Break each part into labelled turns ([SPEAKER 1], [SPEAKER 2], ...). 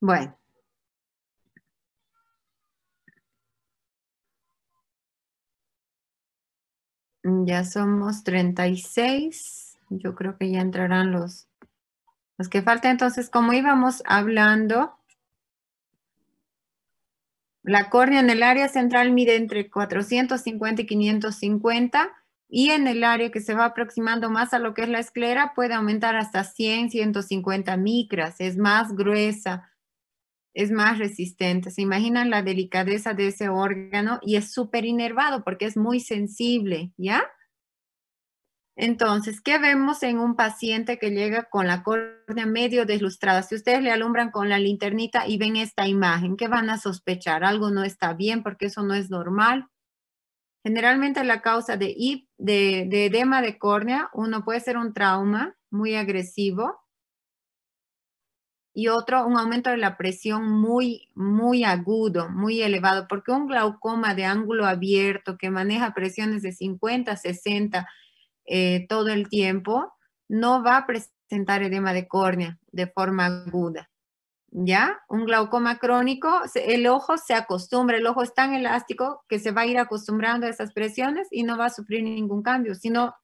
[SPEAKER 1] Bueno.
[SPEAKER 2] Ya somos 36. Yo creo que ya entrarán los, los que falta. Entonces, como íbamos hablando, la córnea en el área central mide entre 450 y 550 y en el área que se va aproximando más a lo que es la esclera puede aumentar hasta 100, 150 micras. Es más gruesa es más resistente. Se imaginan la delicadeza de ese órgano y es súper inervado porque es muy sensible, ¿ya? Entonces, ¿qué vemos en un paciente que llega con la córnea medio deslustrada? Si ustedes le alumbran con la linternita y ven esta imagen, ¿qué van a sospechar? Algo no está bien porque eso no es normal. Generalmente la causa de, de, de edema de córnea, uno puede ser un trauma muy agresivo, y otro un aumento de la presión muy, muy agudo, muy elevado, porque un glaucoma de ángulo abierto que maneja presiones de 50, 60 eh, todo el tiempo, no va a presentar edema de córnea de forma aguda. ¿Ya? Un glaucoma crónico, el ojo se acostumbra, el ojo es tan elástico que se va a ir acostumbrando a esas presiones y no va a sufrir ningún cambio, sino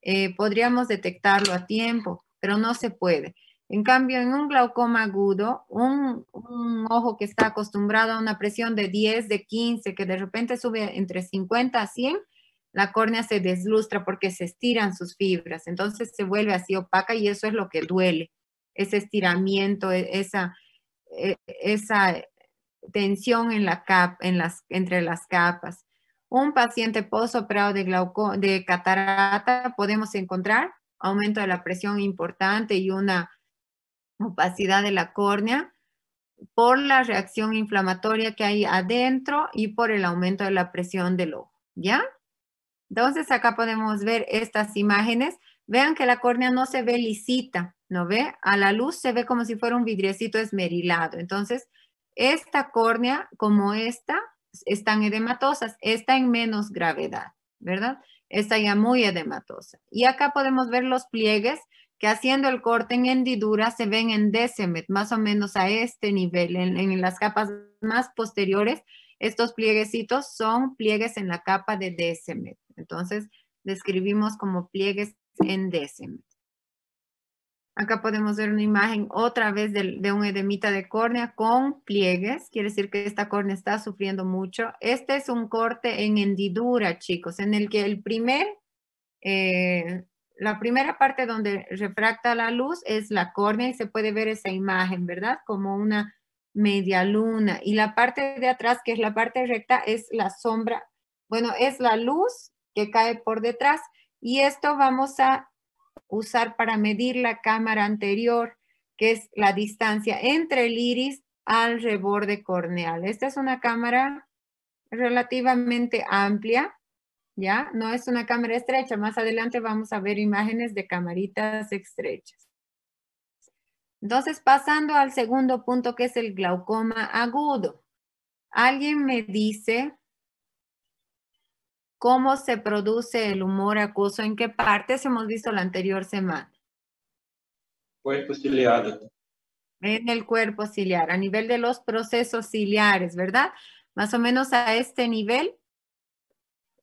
[SPEAKER 2] eh, podríamos detectarlo a tiempo, pero no se puede. En cambio, en un glaucoma agudo, un, ojo que está acostumbrado a una presión de 10, de 15, que de repente sube entre 50 a 100, la córnea se deslustra porque se estiran sus fibras. Entonces se vuelve así opaca y eso es lo que duele. Ese estiramiento, e, esa, e, esa tensión en la en las, entre las capas. Un paciente postoperado de, glauco, de catarata podemos encontrar aumento de la presión importante y una opacidad de la córnea por la reacción inflamatoria que hay adentro y por el aumento de la presión del ojo, ¿ya? Entonces acá podemos ver estas imágenes. Vean que la córnea no se ve lisita, ¿no ve? A la luz se ve como si fuera un vidriecito esmerilado. Entonces, esta córnea como esta están edematosas, está en menos gravedad, ¿verdad? Está ya muy edematosa. Y acá podemos ver los pliegues que haciendo el corte en hendidura se ven en décimet, más o menos a este nivel, en, las capas más posteriores. Estos plieguecitos son pliegues en la capa de décimet. Entonces, describimos como pliegues en décimet. Acá podemos ver una imagen otra vez de, un edemita de córnea con pliegues. Quiere decir que esta córnea está sufriendo mucho. Este es un corte en hendidura, chicos, en el que el primer eh, la primera parte donde refracta la luz es la córnea y se puede ver esa imagen, ¿verdad? Como una media luna. Y la parte de atrás, que es la parte recta, es la sombra. Bueno, es la luz que cae por detrás. Y esto vamos a usar para medir la cámara anterior, que es la distancia entre el iris al reborde corneal. Esta es una cámara relativamente amplia ¿ya? No es una cámara estrecha. Más adelante vamos a ver imágenes de camaritas estrechas. Entonces, pasando al segundo punto, que es el glaucoma agudo. Alguien me dice cómo se produce el humor acuoso, en qué partes hemos visto la anterior semana.
[SPEAKER 1] Cuerpo ciliar.
[SPEAKER 2] En el cuerpo ciliar, a nivel de los procesos ciliares, ¿verdad? Más o menos a este nivel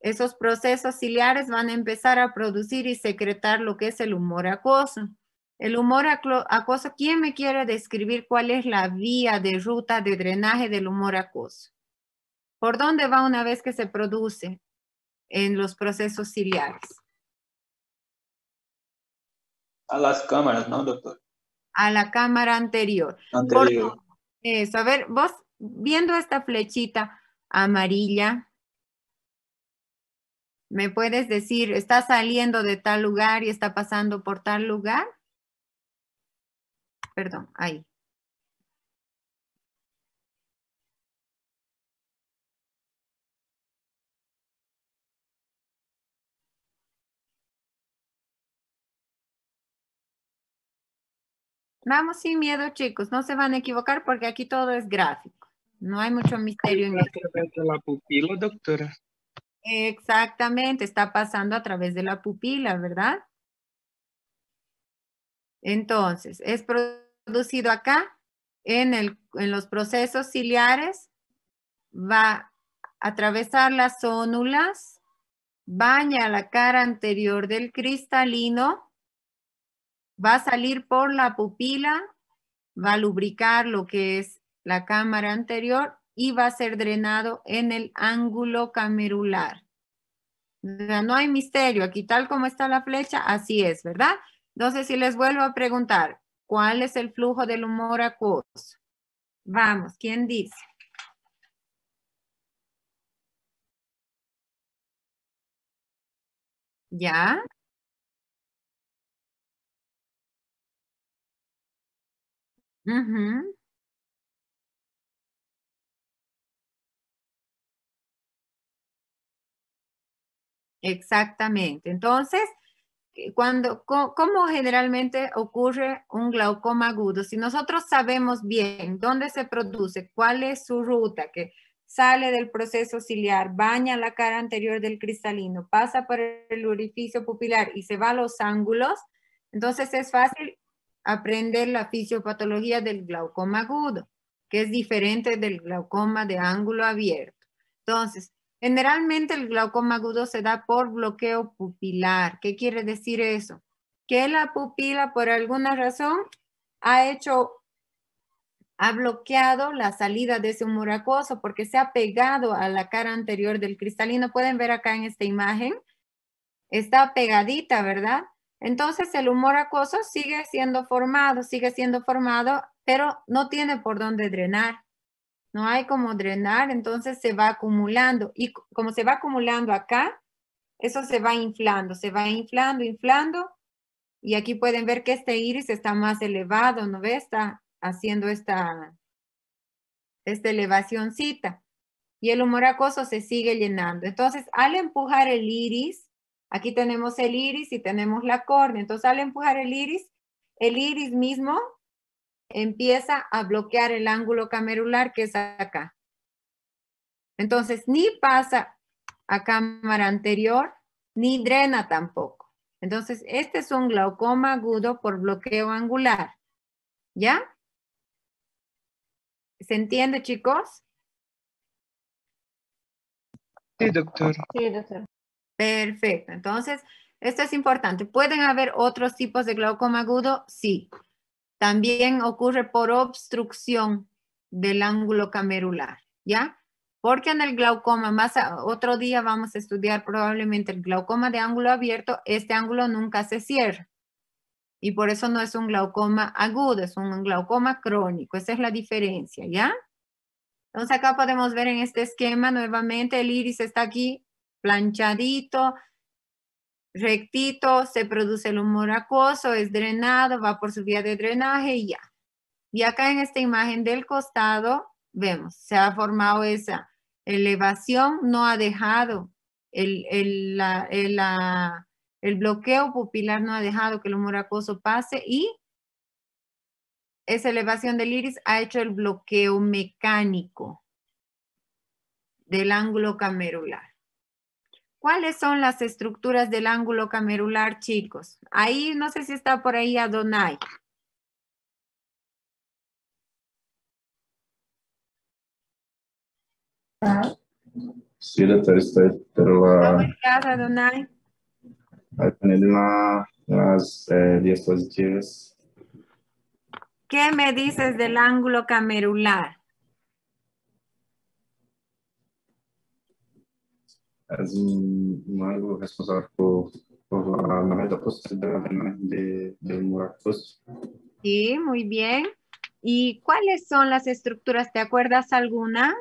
[SPEAKER 2] esos procesos ciliares van a empezar a producir y secretar lo que es el humor acoso. El humor acoso, ¿quién me quiere describir cuál es la vía de ruta de drenaje del humor acoso? ¿Por dónde va una vez que se produce en los procesos ciliares?
[SPEAKER 1] A las cámaras, ¿no, doctor?
[SPEAKER 2] A la cámara anterior. anterior. eso, eh, a ver, vos viendo esta flechita amarilla, ¿Me puedes decir, está saliendo de tal lugar y está pasando por tal lugar?
[SPEAKER 1] Perdón, ahí.
[SPEAKER 2] Vamos sin miedo, chicos. No se van a equivocar porque aquí todo es gráfico. No hay mucho misterio en esto.
[SPEAKER 1] la pupila, doctora.
[SPEAKER 2] Exactamente, está pasando a través de la pupila, ¿verdad? Entonces, es producido acá en, los procesos ciliares, va a atravesar las ónulas, baña la cara anterior del cristalino, va a salir por la pupila, va a lubricar lo que es la cámara anterior y va a ser drenado en el ángulo camerular. no hay misterio. Aquí tal como está la flecha, así es, ¿verdad? Entonces, si les vuelvo a preguntar, ¿cuál es el flujo del humor acuoso? Vamos, ¿quién dice?
[SPEAKER 1] ¿Ya? Exactamente.
[SPEAKER 2] Entonces, eh, cuando, ¿cómo generalmente ocurre un glaucoma agudo? Si nosotros sabemos bien dónde se produce, cuál es su ruta, que sale del proceso ciliar, baña la cara anterior del cristalino, pasa por el orificio pupilar y se va a los ángulos, entonces es fácil aprender la fisiopatología del glaucoma agudo, que es diferente del glaucoma de ángulo abierto. Entonces, Generalmente el glaucoma agudo se da por bloqueo pupilar. ¿Qué quiere decir eso? Que la pupila por alguna razón ha hecho, ha bloqueado la salida de ese humor acuoso porque se ha pegado a la cara anterior del cristalino. Pueden ver acá en esta imagen, está pegadita, ¿verdad? Entonces el humor acuoso sigue siendo formado, sigue siendo formado, pero no tiene por dónde drenar no hay como drenar, entonces se va acumulando. Y como se va acumulando acá, eso se va inflando, se va inflando, inflando. Y aquí pueden ver que este iris está más elevado, ¿no ves? Está haciendo esta, esta elevacióncita. Y el humor acoso se sigue llenando. Entonces, al empujar el iris, aquí tenemos el iris y tenemos la córnea. Entonces, al empujar el iris, el iris mismo empieza a bloquear el ángulo camerular que es acá. Entonces, ni pasa a cámara anterior, ni drena tampoco. Entonces, este es un glaucoma agudo por bloqueo angular. ¿Ya? ¿Se entiende, chicos? Sí, doctor. Sí, doctor. Perfecto. Entonces, esto es importante. ¿Pueden haber otros tipos de glaucoma agudo? Sí. También ocurre por obstrucción del ángulo camerular, ¿ya? Porque en el glaucoma, más otro día vamos a estudiar probablemente el glaucoma de ángulo abierto, este ángulo nunca se cierra. Y por eso no es un glaucoma agudo, es un glaucoma crónico. Esa es la diferencia, ¿ya? Entonces acá podemos ver en este esquema nuevamente el iris está aquí planchadito, rectito, se produce el humor acuoso, es drenado, va por su vía de drenaje y ya. Y acá en esta imagen del costado vemos, se ha formado esa elevación, no ha dejado el, bloqueo pupilar, no ha dejado que el humor acuoso pase y esa elevación del iris ha hecho el bloqueo mecánico del ángulo camerular. ¿Cuáles son las estructuras del ángulo camerular, chicos? Ahí, no sé si está por ahí Adonai.
[SPEAKER 1] Sí, doctor, estoy, pero... ¿Cómo
[SPEAKER 2] estás, ah, Adonai?
[SPEAKER 1] Al tener unas eh,
[SPEAKER 2] ¿Qué me dices del ángulo camerular?
[SPEAKER 1] Es un, responsable por, la a de de, del
[SPEAKER 2] Sí, muy bien. ¿Y cuáles son las estructuras? ¿Te acuerdas alguna?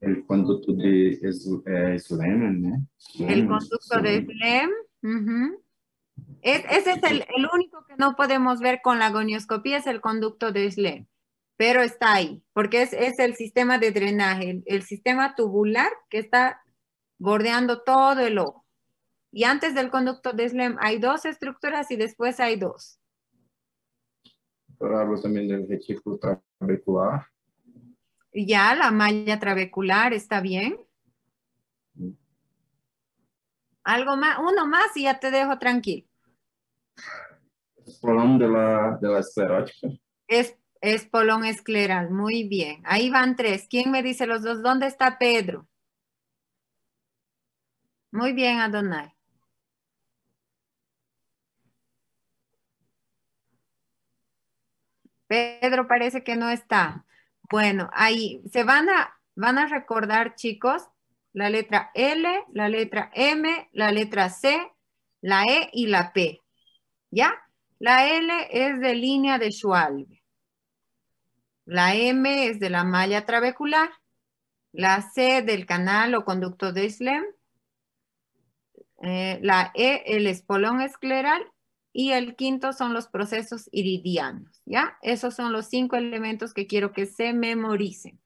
[SPEAKER 1] El conducto de eh, Slem, ¿no? El conducto de
[SPEAKER 2] Slem. ese es el, único que no podemos ver con la gonioscopía, es el conducto de Slem pero está ahí, porque es, es el sistema de drenaje, el, sistema tubular que está bordeando todo el ojo. Y antes del conducto de SLEM hay dos estructuras y después hay dos.
[SPEAKER 1] Pero hablo también del retículo trabecular.
[SPEAKER 2] Ya, la malla trabecular está bien. Algo más, uno más y ya te dejo tranquilo.
[SPEAKER 1] problema de la, de la esferótica.
[SPEAKER 2] Es es Polón Escleral, muy bien. Ahí van tres. ¿Quién me dice los dos? ¿Dónde está Pedro? Muy bien, Adonai. Pedro parece que no está. Bueno, ahí se van a, van a recordar, chicos, la letra L, la letra M, la letra C, la E y la P. ¿Ya? La L es de línea de Schwalbe. La M es de la malla trabecular. La C del canal o conducto de SLEM, eh, la E, el espolón escleral. Y el quinto son los procesos iridianos, ¿ya? Esos son los cinco elementos que quiero que se memoricen.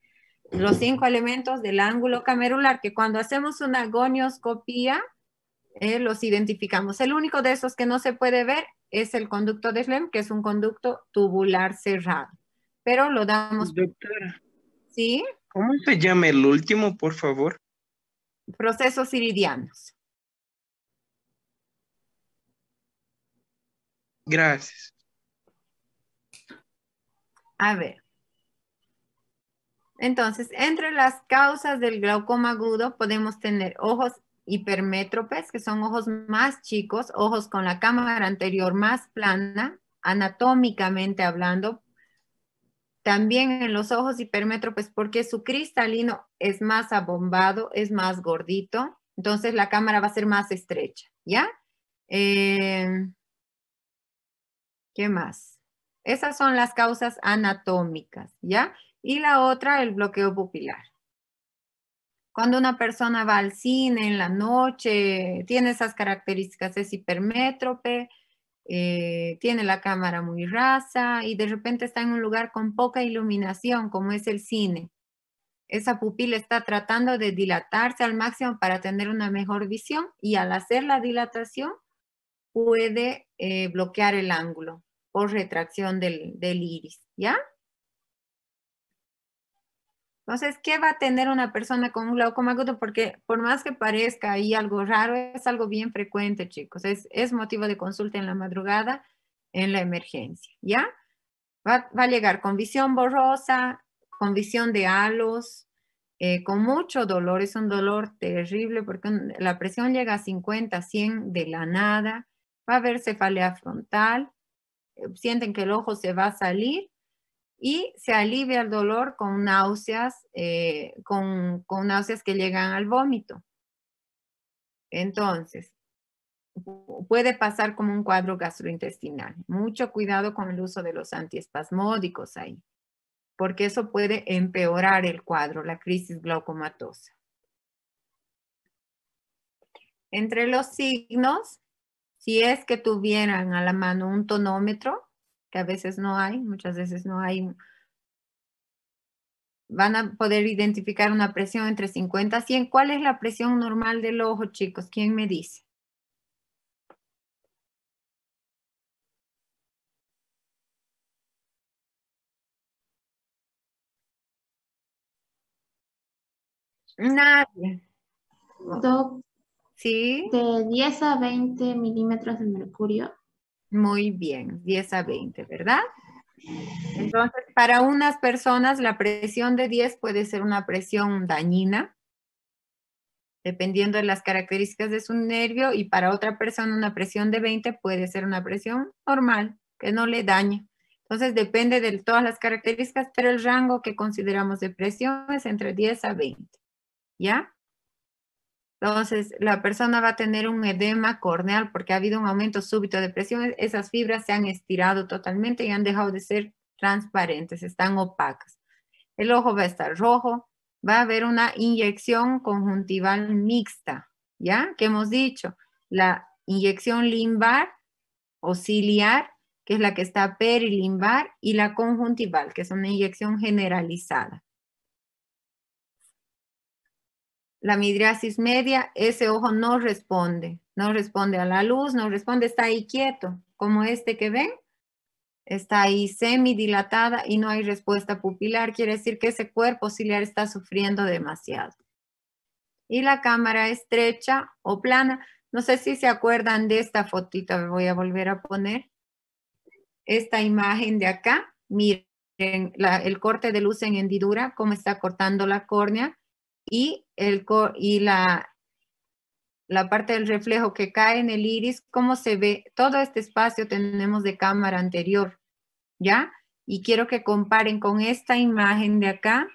[SPEAKER 2] Los cinco elementos del ángulo camerular, que cuando hacemos una gonioscopía, eh, los identificamos. El único de esos que no se puede ver es el conducto de SLEM, que es un conducto tubular cerrado pero lo damos. Doctora. ¿Sí?
[SPEAKER 1] ¿Cómo se llama el último, por favor?
[SPEAKER 2] Procesos iridianos.
[SPEAKER 1] Gracias.
[SPEAKER 2] A ver. Entonces, entre las causas del glaucoma agudo podemos tener ojos hipermétropes, que son ojos más chicos, ojos con la cámara anterior más plana, anatómicamente hablando, también en los ojos hipermétropes, porque su cristalino es más abombado, es más gordito, entonces la cámara va a ser más estrecha, ¿ya? Em, ¿Qué más? Esas son las causas anatómicas, ¿ya? Y la otra, el bloqueo pupilar. Cuando una persona va al cine en la noche, tiene esas características, es hipermétrope, eh, tiene la cámara muy rasa y de repente está en un lugar con poca iluminación, como es el cine. Esa pupila está tratando de dilatarse al máximo para tener una mejor visión y al hacer la dilatación puede eh, bloquear el ángulo por retracción del, del iris, ¿ya? Entonces, ¿qué va a tener una persona con un glaucoma agudo? Porque por más que parezca ahí algo raro, es algo bien frecuente, chicos. Es, motivo de consulta en la madrugada, en la emergencia, ¿ya? Va, a llegar con visión borrosa, con visión de halos, eh, con mucho dolor. Es un dolor terrible porque la presión llega a 50, 100 de la nada. Va a haber cefalea frontal. Sienten que el ojo se va a salir y se alivia el dolor con náuseas, eh, con, con náuseas que llegan al vómito. Entonces, puede pasar como un cuadro gastrointestinal. Mucho cuidado con el uso de los antiespasmódicos ahí, porque eso puede empeorar el cuadro, la crisis glaucomatosa. Entre los signos, si es que tuvieran a la mano un tonómetro, que a veces no hay, muchas veces no hay, van a poder identificar una presión entre 50 y 100. ¿Cuál es la presión normal del ojo, chicos? ¿Quién me dice?
[SPEAKER 1] Nadie.
[SPEAKER 2] ¿Sí? De 10 a 20 milímetros de mercurio. Muy bien, 10 a 20, ¿verdad? Entonces, para unas personas la presión de 10 puede ser una presión dañina, dependiendo de las características de su nervio, y para otra persona una presión de 20 puede ser una presión normal, que no le daña. Entonces, depende de todas las características, pero el rango que consideramos de presión es entre 10 a 20, ¿ya? Entonces, la persona va a tener un edema corneal porque ha habido un aumento súbito de presión. E-, esas fibras se han estirado totalmente y han dejado de ser transparentes, están opacas. El ojo va a estar rojo, va a haber una inyección conjuntival mixta, ¿ya? Que hemos dicho, la inyección limbar o ciliar, que es la que está perilimbar, y la conjuntival, que es una inyección generalizada. la midriasis media, ese ojo no responde, no responde a la luz, no responde, está ahí quieto, como este que ven, está ahí semidilatada y no hay respuesta pupilar, quiere decir que ese cuerpo ciliar está sufriendo demasiado. Y la cámara estrecha o plana, no sé si se acuerdan de esta fotita, me voy a volver a poner esta imagen de acá, miren el corte de luz en hendidura, cómo está cortando la córnea y el, y la, la parte del reflejo que cae en el iris, cómo se ve todo este espacio tenemos de cámara anterior, ¿ya? Y quiero que comparen con esta imagen de acá.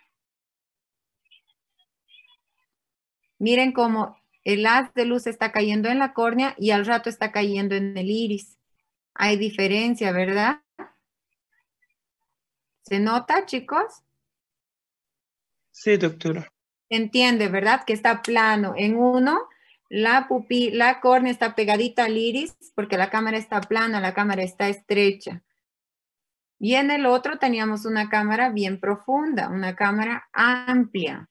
[SPEAKER 2] Miren cómo el haz de luz está cayendo en la córnea y al rato está cayendo en el iris. Hay diferencia, ¿verdad? ¿Se nota, chicos?
[SPEAKER 1] Sí, doctora
[SPEAKER 2] entiende, ¿verdad? Que está plano. En uno, la pupila, la córnea está pegadita al iris porque la cámara está plana, la cámara está estrecha. Y en el otro teníamos una cámara bien profunda, una cámara amplia.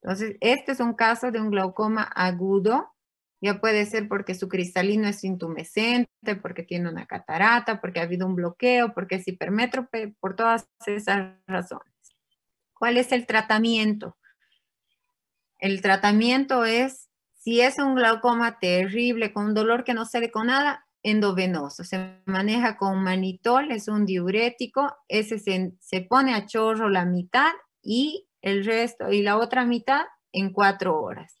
[SPEAKER 2] Entonces, este es un caso de un glaucoma agudo. Ya puede ser porque su cristalino es intumescente, porque tiene una catarata, porque ha habido un bloqueo, porque es hipermétrope, por todas esas razones. ¿Cuál es el tratamiento? El tratamiento es, si es un glaucoma terrible, con un dolor que no sale con nada, endovenoso. Se maneja con manitol, es un diurético, ese se, pone a chorro la mitad y el resto y la otra mitad en cuatro horas.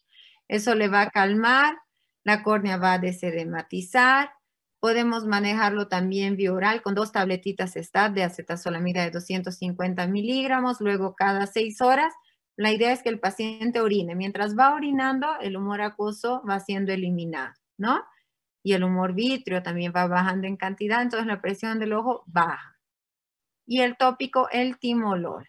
[SPEAKER 2] Eso le va a calmar, la córnea va a desedematizar. Podemos manejarlo también oral con dos tabletitas está de acetazolamida de 250 miligramos, luego cada seis horas la idea es que el paciente orine. Mientras va orinando, el humor acuoso va siendo eliminado, ¿no? Y el humor vitrio también va bajando en cantidad, entonces la presión del ojo baja. Y el tópico, el timolol.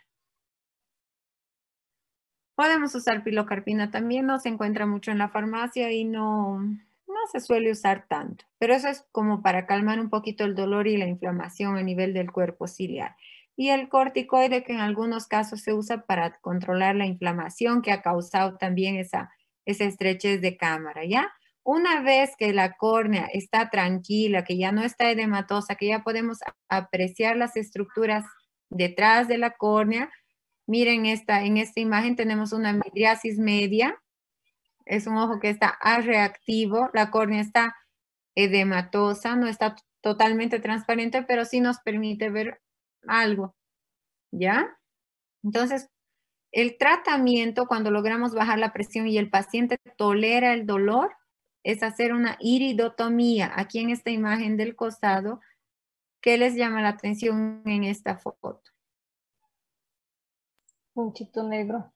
[SPEAKER 2] Podemos usar pilocarpina también, no se encuentra mucho en la farmacia y no, no se suele usar tanto, pero eso es como para calmar un poquito el dolor y la inflamación a nivel del cuerpo ciliar y el corticoide que en algunos casos se usa para controlar la inflamación que ha causado también esa, esa estrechez de cámara, ¿ya? Una vez que la córnea está tranquila, que ya no está edematosa, que ya podemos apreciar las estructuras detrás de la córnea, miren esta, en esta imagen tenemos una midriasis media, es un ojo que está reactivo, la córnea está edematosa, no está totalmente transparente, pero sí nos permite ver algo, ¿ya? Entonces, el tratamiento cuando logramos bajar la presión y el paciente tolera el dolor es hacer una iridotomía. Aquí en esta imagen del costado, ¿qué les llama la atención en esta foto? Puntito negro.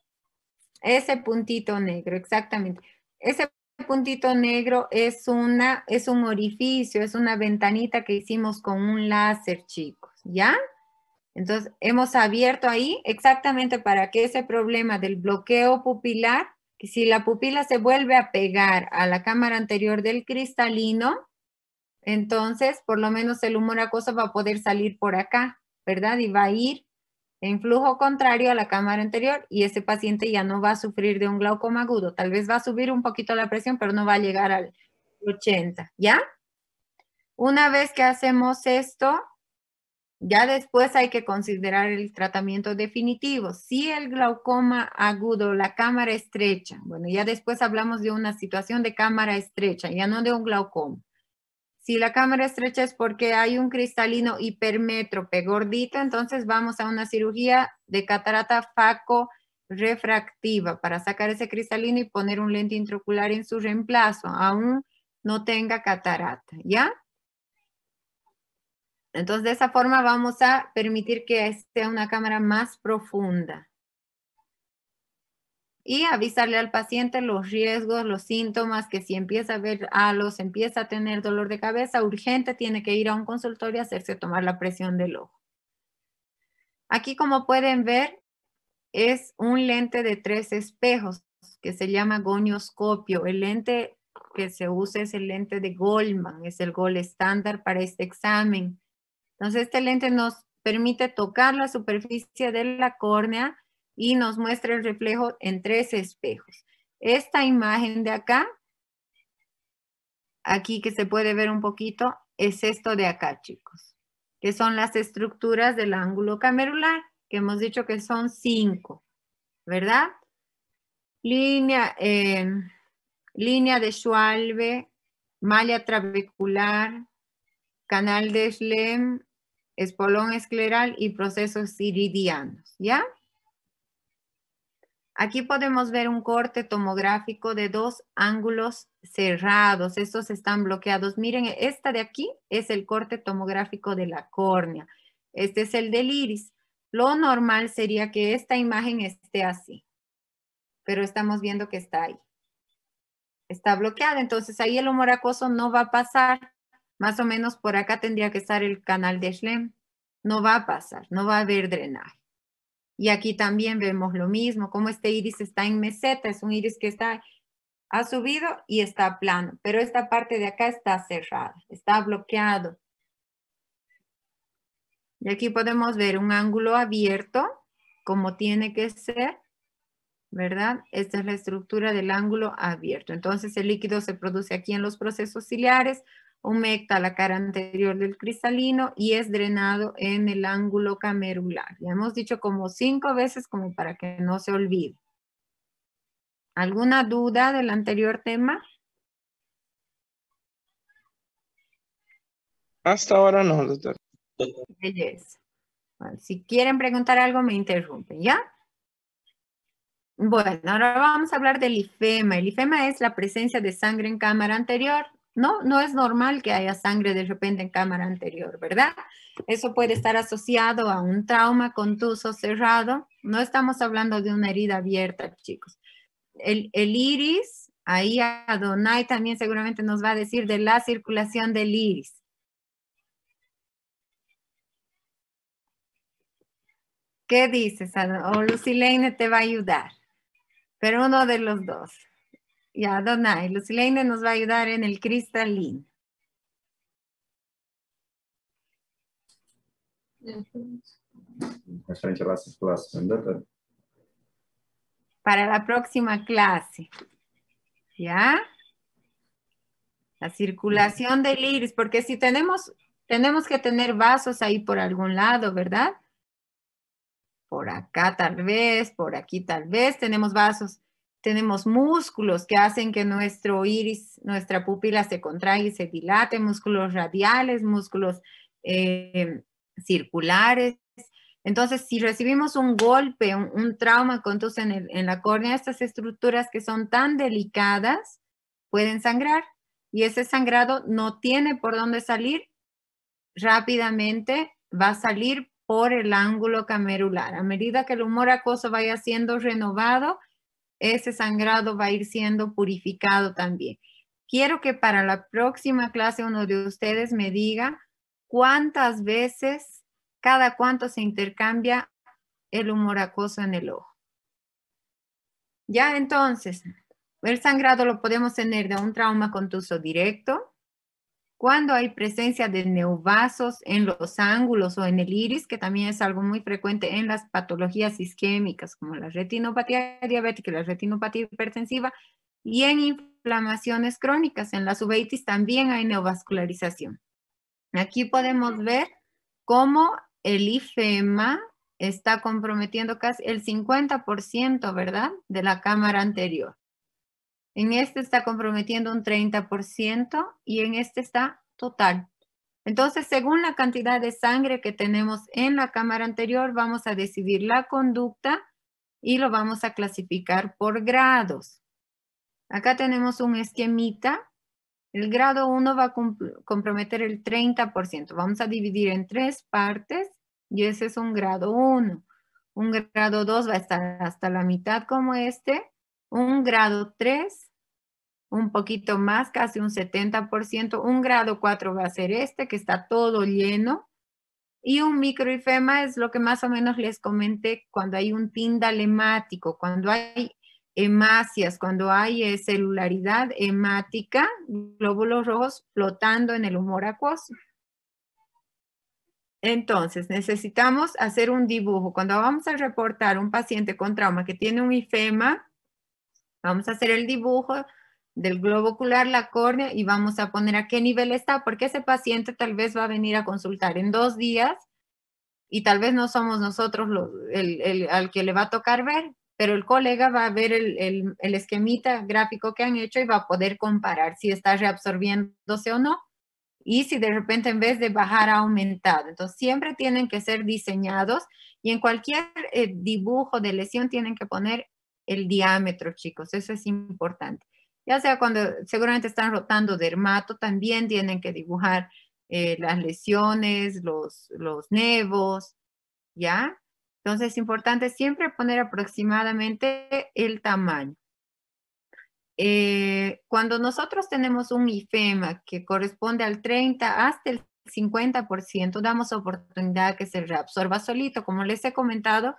[SPEAKER 2] Ese puntito negro, exactamente. Ese puntito negro es, una, es un orificio, es una ventanita que hicimos con un láser, chicos, ¿ya? Entonces, hemos abierto ahí exactamente para que ese problema del bloqueo pupilar, si la pupila se vuelve a pegar a la cámara anterior del cristalino, entonces por lo menos el humor acoso va a poder salir por acá, ¿verdad? Y va a ir en flujo contrario a la cámara anterior y ese paciente ya no va a sufrir de un glaucoma agudo. Tal vez va a subir un poquito la presión, pero no va a llegar al 80, ¿ya? Una vez que hacemos esto, ya después hay que considerar el tratamiento definitivo. Si el glaucoma agudo, la cámara estrecha, bueno, ya después hablamos de una situación de cámara estrecha, ya no de un glaucoma. Si la cámara estrecha es porque hay un cristalino hipermétrope gordito, entonces vamos a una cirugía de catarata faco refractiva para sacar ese cristalino y poner un lente intraocular en su reemplazo, aún no tenga catarata, ¿ya? Entonces, de esa forma vamos a permitir que sea una cámara más profunda. Y avisarle al paciente los riesgos, los síntomas, que si empieza a ver halos, empieza a tener dolor de cabeza, urgente tiene que ir a un consultorio y hacerse tomar la presión del ojo. Aquí, como pueden ver, es un lente de tres espejos que se llama gonioscopio. El lente que se usa es el lente de Goldman, es el gol estándar para este examen. Entonces, este lente nos permite tocar la superficie de la córnea y nos muestra el reflejo en tres espejos. Esta imagen de acá, aquí que se puede ver un poquito, es esto de acá, chicos, que son las estructuras del ángulo camerular, que hemos dicho que son cinco, ¿verdad? Línea, em, línea de Schwalbe, malla trabecular, canal de Schlemm, espolón escleral y procesos iridianos, ¿ya? Aquí podemos ver un corte tomográfico de dos ángulos cerrados. Estos están bloqueados. Miren, esta de aquí es el corte tomográfico de la córnea. Este es el del iris. Lo normal sería que esta imagen esté así, pero estamos viendo que está ahí. Está bloqueada, entonces ahí el humor acoso no va a pasar más o menos por acá tendría que estar el canal de Schlem. No va a pasar, no va a haber drenaje. Y aquí también vemos lo mismo, como este iris está en meseta, es un iris que está, ha subido y está plano, pero esta parte de acá está cerrada, está bloqueado. Y aquí podemos ver un ángulo abierto, como tiene que ser, ¿verdad? Esta es la estructura del ángulo abierto. Entonces el líquido se produce aquí en los procesos ciliares, humecta la cara anterior del cristalino y es drenado en el ángulo camerular. Ya hemos dicho como cinco veces como para que no se olvide. ¿Alguna duda del anterior tema?
[SPEAKER 1] Hasta ahora no, doctor.
[SPEAKER 2] si quieren preguntar algo, me interrumpen, ¿ya? Bueno, ahora vamos a hablar del IFEMA. El IFEMA es la presencia de sangre en cámara anterior ¿no? No es normal que haya sangre de repente en cámara anterior, ¿verdad? Eso puede estar asociado a un trauma contuso cerrado. No estamos hablando de una herida abierta, chicos. El, iris, ahí Adonai también seguramente nos va a decir de la circulación del iris. ¿Qué dices? O Lucileine te va a ayudar, pero uno de los dos. Ya, y Lucileine nos va a ayudar en el cristalín. Para la próxima clase. ¿Ya? La circulación del iris, porque si tenemos, tenemos que tener vasos ahí por algún lado, ¿verdad? Por acá tal vez, por aquí tal vez tenemos vasos tenemos músculos que hacen que nuestro iris, nuestra pupila se contraiga y se dilate, músculos radiales, músculos eh, circulares. Entonces, si recibimos un golpe, un, trauma, contuso en, en la córnea, estas estructuras que son tan delicadas pueden sangrar y ese sangrado no tiene por dónde salir, rápidamente va a salir por el ángulo camerular. A medida que el humor acoso vaya siendo renovado, ese sangrado va a ir siendo purificado también. Quiero que para la próxima clase uno de ustedes me diga cuántas veces, cada cuánto se intercambia el humor acoso en el ojo. Ya entonces, el sangrado lo podemos tener de un trauma contuso directo, cuando hay presencia de neovasos en los ángulos o en el iris, que también es algo muy frecuente en las patologías isquémicas, como la retinopatía diabética y la retinopatía hipertensiva, y en inflamaciones crónicas, en la uveitis también hay neovascularización. Aquí podemos ver cómo el IFEMA está comprometiendo casi el 50%, ¿verdad?, de la cámara anterior. En este está comprometiendo un 30% y en este está total. Entonces, según la cantidad de sangre que tenemos en la cámara anterior, vamos a decidir la conducta y lo vamos a clasificar por grados. Acá tenemos un esquemita. El grado 1 va a comprometer el 30%. Vamos a dividir en tres partes y ese es un grado 1. Un grado 2 va a estar hasta la mitad como este. Un grado 3 un poquito más, casi un 70%. Un grado 4 va a ser este, que está todo lleno. Y un microifema es lo que más o menos les comenté cuando hay un tindal hemático, cuando hay hemácias, cuando hay eh, celularidad hemática, glóbulos rojos flotando en el humor acuoso. Entonces, necesitamos hacer un dibujo. Cuando vamos a reportar un paciente con trauma que tiene un ifema, vamos a hacer el dibujo del globo ocular, la córnea y vamos a poner a qué nivel está, porque ese paciente tal vez va a venir a consultar en dos días y tal vez no somos nosotros el, al que le va a tocar ver, pero el colega va a ver el, esquemita gráfico que han hecho y va a poder comparar si está reabsorbiéndose o no y si de repente en vez de bajar ha aumentado. Entonces siempre tienen que ser diseñados y en cualquier eh, dibujo de lesión tienen que poner el diámetro, chicos, eso es importante ya sea cuando seguramente están rotando dermato, también tienen que dibujar eh, las lesiones, los, los nevos, ¿ya? Entonces es importante siempre poner aproximadamente el tamaño. Eh, cuando nosotros tenemos un IFEMA que corresponde al 30 hasta el 50%, damos oportunidad que se reabsorba solito. Como les he comentado,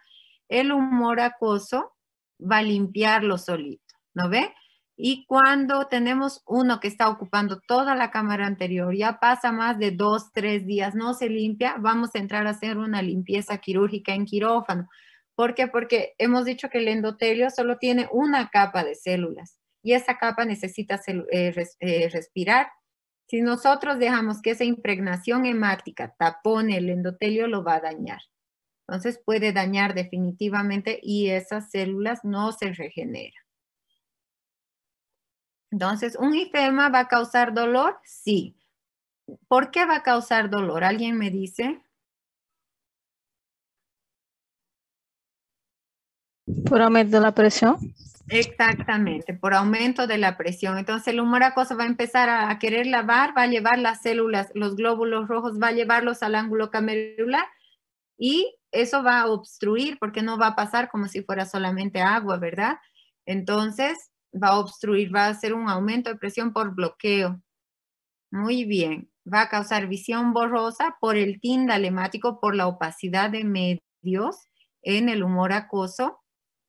[SPEAKER 2] el humor acoso va a limpiarlo solito, ¿no ve? Y cuando tenemos uno que está ocupando toda la cámara anterior, ya pasa más de dos, tres días, no se limpia, vamos a entrar a hacer una limpieza quirúrgica en quirófano. ¿Por qué? Porque hemos dicho que el endotelio solo tiene una capa de células y esa capa necesita eh, eh, respirar. Si nosotros dejamos que esa impregnación hemática tapone el endotelio, lo va a dañar. Entonces puede dañar definitivamente y esas células no se regeneran. Entonces, ¿un ifema va a causar dolor? Sí. ¿Por qué va a causar dolor? ¿Alguien me dice?
[SPEAKER 1] Por aumento de la presión.
[SPEAKER 2] Exactamente, por aumento de la presión. Entonces el humor acoso va a empezar a, a, querer lavar, va a llevar las células, los glóbulos rojos, va a llevarlos al ángulo camerular y eso va a obstruir porque no va a pasar como si fuera solamente agua, ¿verdad? Entonces, va a obstruir, va a hacer un aumento de presión por bloqueo. Muy bien. Va a causar visión borrosa por el tindalemático, por la opacidad de medios en el humor acoso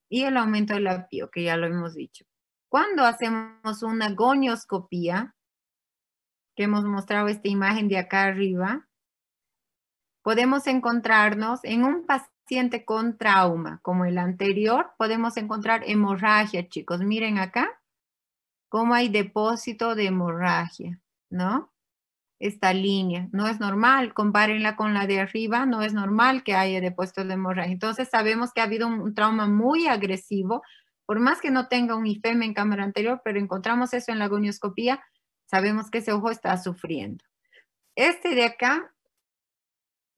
[SPEAKER 2] y el aumento del apio, que ya lo hemos dicho. Cuando hacemos una gonioscopía, que hemos mostrado esta imagen de acá arriba, podemos encontrarnos en un paciente con trauma, como el anterior, podemos encontrar hemorragia, chicos. Miren acá cómo hay depósito de hemorragia, ¿no? Esta línea no es normal, compárenla con la de arriba, no es normal que haya depósito de hemorragia. Entonces sabemos que ha habido un, trauma muy agresivo, por más que no tenga un IFEM en cámara anterior, pero encontramos eso en la gonioscopía, sabemos que ese ojo está sufriendo. Este de acá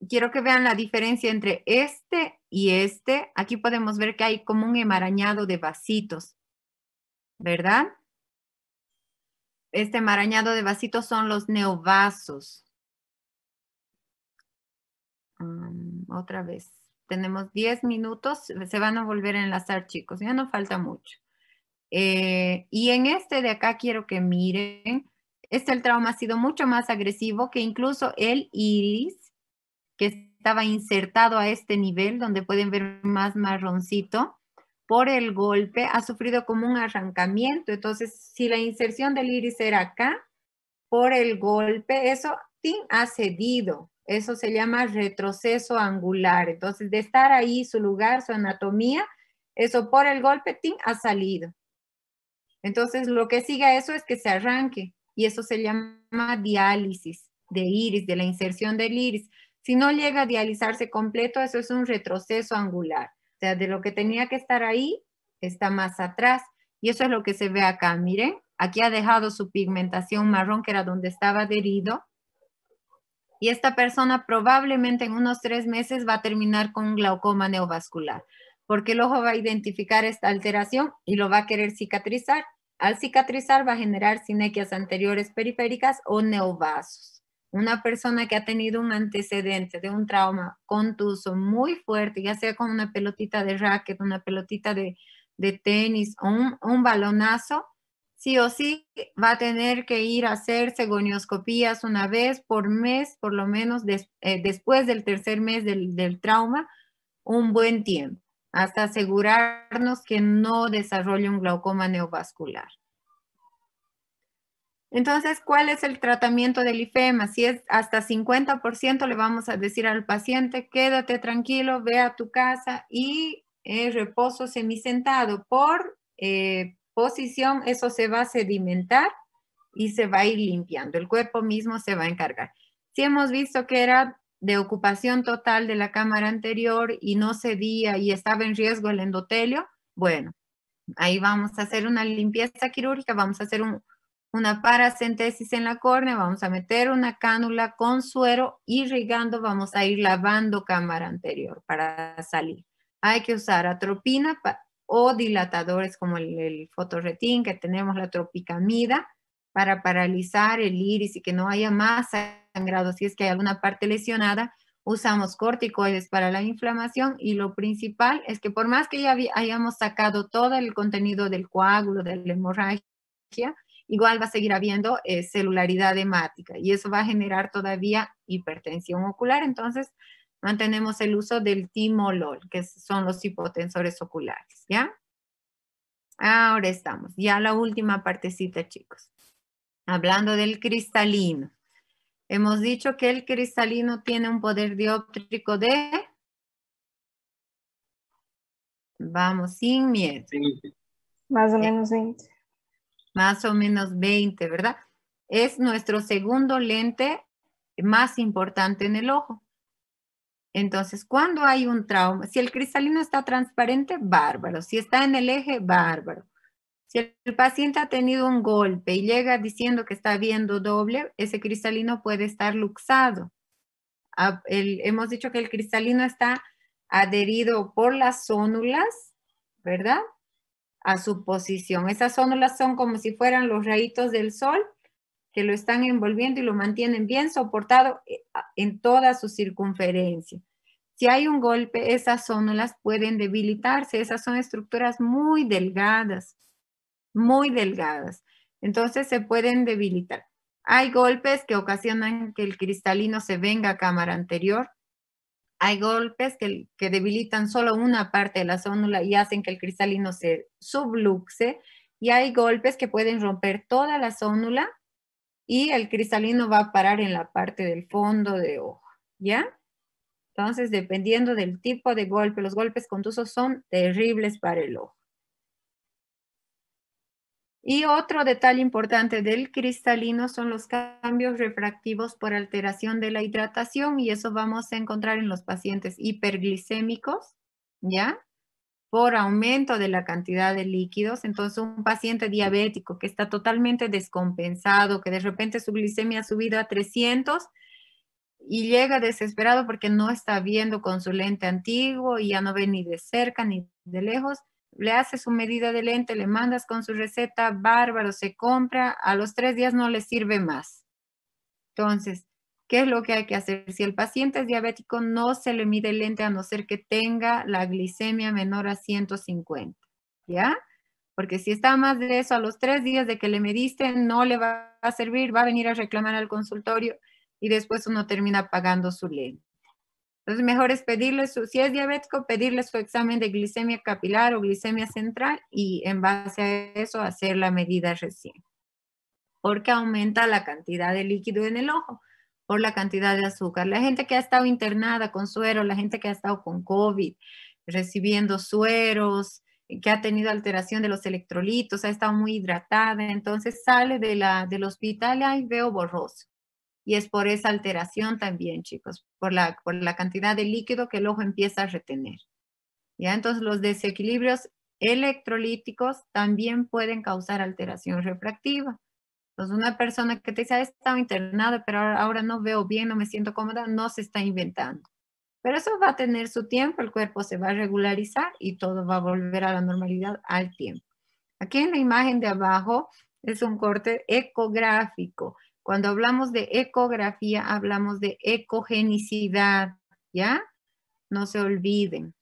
[SPEAKER 2] quiero que vean la diferencia entre este y este. Aquí podemos ver que hay como un emarañado de vasitos, ¿verdad? Este emarañado de vasitos son los neovasos. Mm, otra vez. Tenemos 10 minutos. Se van a volver a enlazar, chicos. Ya no falta mucho. Eh, y en este de acá quiero que miren. Este el trauma ha sido mucho más agresivo que incluso el iris que estaba insertado a este nivel, donde pueden ver más marroncito, por el golpe ha sufrido como un arrancamiento. Entonces, si la inserción del iris era acá, por el golpe, eso tin ha cedido. Eso se llama retroceso angular. Entonces, de estar ahí, su lugar, su anatomía, eso por el golpe, tin ha salido. Entonces, lo que sigue a eso es que se arranque y eso se llama diálisis de iris, de la inserción del iris. Si no llega a dializarse completo, eso es un retroceso angular. O sea, de lo que tenía que estar ahí, está más atrás. Y eso es lo que se ve acá, miren. Aquí ha dejado su pigmentación marrón, que era donde estaba adherido. Y esta persona probablemente en unos tres meses va a terminar con glaucoma neovascular, porque el ojo va a identificar esta alteración y lo va a querer cicatrizar. Al cicatrizar va a generar sinequias anteriores periféricas o neovasos una persona que ha tenido un antecedente de un trauma contuso muy fuerte, ya sea con una pelotita de racket, una pelotita de, tenis o un, balonazo, sí o sí va a tener que ir a hacer gonioscopías una vez por mes, por lo menos eh, después del tercer mes del, del trauma, un buen tiempo, hasta asegurarnos que no desarrolle un glaucoma neovascular. Entonces, ¿cuál es el tratamiento del IFEMA? Si es hasta 50%, le vamos a decir al paciente, quédate tranquilo, ve a tu casa y eh, reposo semisentado. Por eh, posición, eso se va a sedimentar y se va a ir limpiando. El cuerpo mismo se va a encargar. Si hemos visto que era de ocupación total de la cámara anterior y no cedía y estaba en riesgo el endotelio, bueno, ahí vamos a hacer una limpieza quirúrgica, vamos a hacer un, una paracentesis en la córnea, vamos a meter una cánula con suero, irrigando, vamos a ir lavando cámara anterior para salir. Hay que usar atropina o dilatadores como el, fotoretín, que tenemos, la tropicamida, para paralizar el iris y que no haya más sangrado. Si es que hay alguna parte lesionada, usamos corticoides para la inflamación y lo principal es que por más que ya hayamos sacado todo el contenido del coágulo, de la hemorragia, igual va a seguir habiendo eh, celularidad hemática y eso va a generar todavía hipertensión ocular. Entonces, mantenemos el uso del timolol, que son los hipotensores oculares, ¿ya? Ahora estamos, ya la última partecita, chicos. Hablando del cristalino. Hemos dicho que el cristalino tiene un poder dióptrico de... Vamos, sin miedo. Más o menos 20 más o menos 20, ¿verdad? Es nuestro segundo lente más importante en el ojo. Entonces, cuando hay un trauma, si el cristalino está transparente, bárbaro. Si está en el eje, bárbaro. Si el paciente ha tenido un golpe y llega diciendo que está viendo doble, ese cristalino puede estar luxado. Ah, hemos dicho que el cristalino está adherido por las zónulas, ¿verdad? a su posición. Esas zónulas son como si fueran los rayitos del sol que lo están envolviendo y lo mantienen bien soportado eh, en toda su circunferencia. Si hay un golpe, esas zónulas pueden debilitarse. Esas son estructuras muy delgadas, muy delgadas. Entonces se pueden debilitar. Hay golpes que ocasionan que el cristalino se venga a cámara anterior hay golpes que, debilitan solo una parte de la zónula y hacen que el cristalino se subluxe, y hay golpes que pueden romper toda la zónula y el cristalino va a parar en la parte del fondo de ojo, ¿ya? Entonces, dependiendo del tipo de golpe, los golpes contusos son terribles para el ojo. Y otro detalle importante del cristalino son los cambios refractivos por alteración de la hidratación y eso vamos a encontrar en los pacientes hiperglicémicos, ¿ya? Por aumento de la cantidad de líquidos. Entonces, un paciente diabético que está totalmente descompensado, que de repente su glicemia ha subido a 300 y llega desesperado porque no está viendo con su lente antiguo y ya no ve ni de cerca ni de lejos le haces su medida de lente, le mandas con su receta, bárbaro, se compra, a los tres días no le sirve más. Entonces, ¿qué es lo que hay que hacer? Si el paciente es diabético, no se le mide lente a no ser que tenga la glicemia menor a 150, ¿ya? Porque si está más de eso a los tres días de que le mediste, no le va a servir, va a venir a reclamar al consultorio y después uno termina pagando su lente. Entonces, mejor es pedirle su, si es diabético, pedirle su examen de glicemia capilar o glicemia central y en base a eso hacer la medida recién. Porque aumenta la cantidad de líquido en el ojo por la cantidad de azúcar. La gente que ha estado internada con suero, la gente que ha estado con COVID, recibiendo sueros, que ha tenido alteración de los electrolitos, ha estado muy hidratada, entonces sale de la, del hospital y veo borroso y es por esa alteración también, chicos, por la, por la cantidad de líquido que el ojo empieza a retener. ¿Ya? Entonces, los desequilibrios electrolíticos también pueden causar alteración refractiva. Entonces, una persona que te dice, ah, he estado internada, pero ahora no veo bien, no me siento cómoda, no se está inventando. Pero eso va a tener su tiempo, el cuerpo se va a regularizar y todo va a volver a la normalidad al tiempo. Aquí en la imagen de abajo es un corte ecográfico cuando hablamos de ecografía, hablamos de ecogenicidad, ¿ya? No se olviden.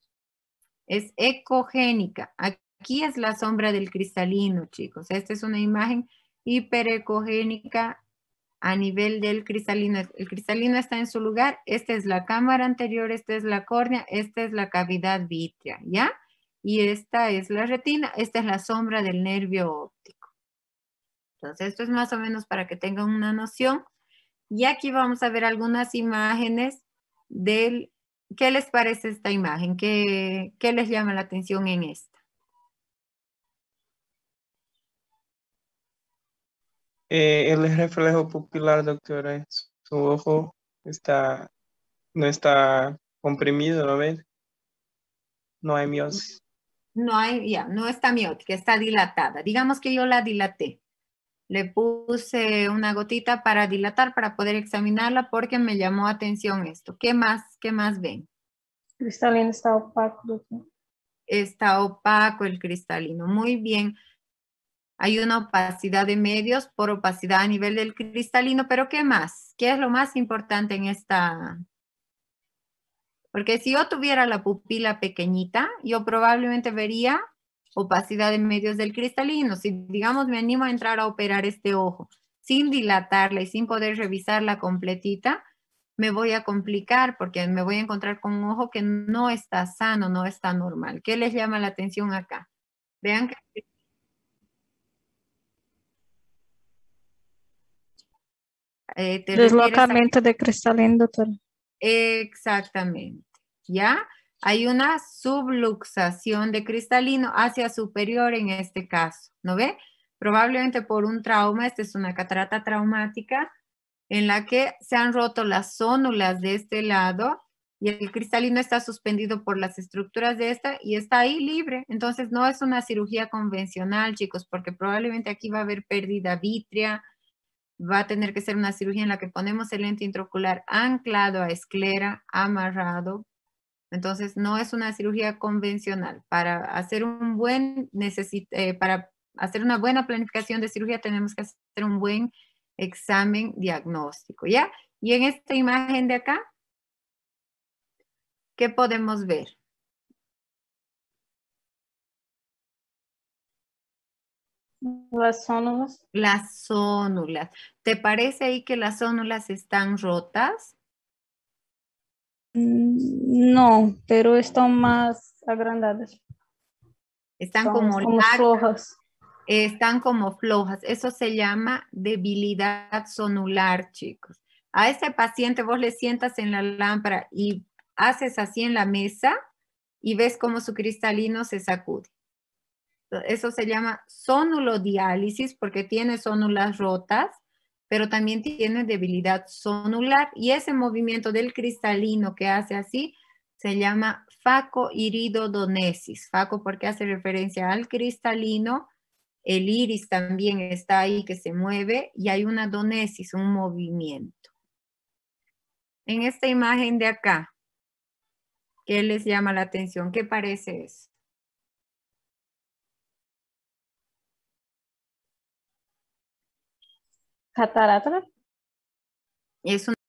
[SPEAKER 2] Es ecogénica. Aquí es la sombra del cristalino, chicos. Esta es una imagen hiperecogénica a nivel del cristalino. El cristalino está en su lugar. Esta es la cámara anterior, esta es la córnea, esta es la cavidad vítrea, ¿ya? Y esta es la retina, esta es la sombra del nervio óptico. Entonces, esto es más o menos para que tengan una noción. Y aquí vamos a ver algunas imágenes del... ¿Qué les parece esta imagen? ¿Qué, les llama la atención en esta?
[SPEAKER 1] Eh, el reflejo pupilar, doctora, su ojo está, no está comprimido, ¿lo ven? No hay miosis.
[SPEAKER 2] No hay, ya, no está miótica, está dilatada. Digamos que yo la dilaté le puse una gotita para dilatar, para poder examinarla, porque me llamó atención esto. ¿Qué más, qué más ven? Cristalino está opaco. Está opaco el cristalino. Muy bien. Hay una opacidad de medios por opacidad a nivel del cristalino, pero ¿qué más? ¿Qué es lo más importante en esta? Porque si yo tuviera la pupila pequeñita, yo probablemente vería opacidad de medios del cristalino. Si, digamos, me animo a entrar a operar este ojo sin dilatarla y sin poder revisarla completita, me voy a complicar porque me voy a encontrar con un ojo que no está sano, no está normal. ¿Qué les llama la atención acá? Vean que... Eh, Deslocamiento
[SPEAKER 1] de cristalino,
[SPEAKER 2] doctor. Exactamente. ¿Ya? Hay una subluxación de cristalino hacia superior en este caso, ¿no ve? Probablemente por un trauma, esta es una catarata traumática en la que se han roto las zónulas de este lado y el cristalino está suspendido por las estructuras de esta y está ahí libre. Entonces no es una cirugía convencional, chicos, porque probablemente aquí va a haber pérdida vitrea, va a tener que ser una cirugía en la que ponemos el lente intraocular anclado a esclera, amarrado, entonces, no es una cirugía convencional. Para hacer, un buen, eh, para hacer una buena planificación de cirugía tenemos que hacer un buen examen diagnóstico, ¿ya? Y en esta imagen de acá, ¿qué podemos ver? Las zónulas. Las zónulas. ¿Te parece ahí que las zónulas están rotas? Mm, no, pero están más agrandadas. Están como, flojas. Están como flojas. Eso se llama debilidad sonular, chicos. A ese paciente vos le sientas en la lámpara y haces así en la mesa y ves cómo su cristalino se sacude. Eso se llama sonulodiálisis porque tiene sonulas rotas pero también tiene debilidad sonular y ese movimiento del cristalino que hace así se llama facoiridodonesis. Faco porque hace referencia al cristalino, el iris también está ahí que se mueve y hay una donesis, un movimiento. En esta imagen de acá, ¿qué les llama la atención? ¿Qué parece
[SPEAKER 1] eso? Catarata. Es un